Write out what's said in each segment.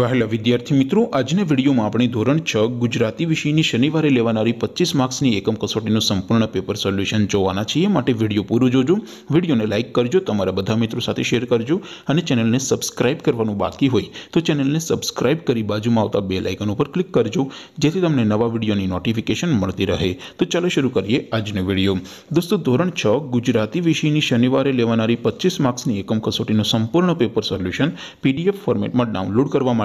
વહેલા વિદ્યાર્થી મિત્રો આજના વિડીયોમાં આપણે ધોરણ છ ગુજરાતી વિષયની શનિવારે લેવાનારી પચીસ માર્ક્સની એકમ કસોટીનું સંપૂર્ણ પેપર સોલ્યુશન જોવાના છીએ માટે વિડીયો પૂરું જોજો વિડીયોને લાઇક કરજો તમારા બધા મિત્રો સાથે શેર કરજો અને ચેનલને સબસ્ક્રાઇબ કરવાનું બાકી હોય તો ચેનલને સબસ્ક્રાઇબ કરી બાજુમાં આવતા બે લાઇકન ઉપર ક્લિક કરજો જેથી તમને નવા વિડીયોની નોટિફિકેશન મળતી રહે તો ચાલો શરૂ કરીએ આજનો વિડીયો દોસ્તો ધોરણ છ ગુજરાતી વિષયની શનિવારે લેવાનારી પચીસ માર્ક્સની એકમ કસોટીનું સંપૂર્ણ પેપર સોલ્યુશન પીડીએફ ફોર્મેટમાં ડાઉનલોડ કરવા માટે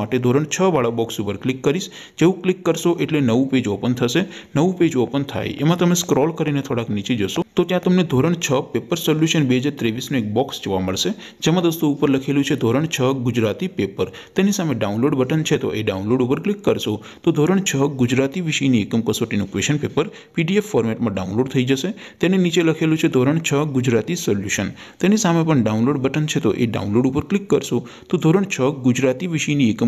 માટે ધોરણ છ વાળા બોક્સ ઉપર ક્લિક કરીશ જેવું ક્લિક કરશો એટલે નવું પેજ ઓપન થશે નવું પેજ ઓપન થાય એમાં તમે સ્ક્રોલ કરીને થોડાક નીચે જશો તો ત્યાં તમને ધોરણ છ પેપર સોલ્યુશન બે હજાર ત્રેવીસનું એક બોક્સ જોવા મળશે જેમાં દોસ્તો ઉપર લખેલું છે ધોરણ છ ગુજરાતી પેપર તેની સામે ડાઉનલોડ બટન છે તો એ ડાઉનલોડ ઉપર ક્લિક કરશો તો ધોરણ છ ગુજરાતી વિષયની એકમ કસોટીનું ક્વેશ્ચન પેપર પીડીએફ ફોર્મેટમાં ડાઉનલોડ થઈ જશે તેની નીચે લખેલું છે ધોરણ છ ગુજરાતી સોલ્યુશન તેની સામે પણ ડાઉનલોડ બટન છે તો એ ડાઉનલોડ ઉપર ક્લિક કરશો તો ધોરણ છ ગુજરાતી વિષયની એકમ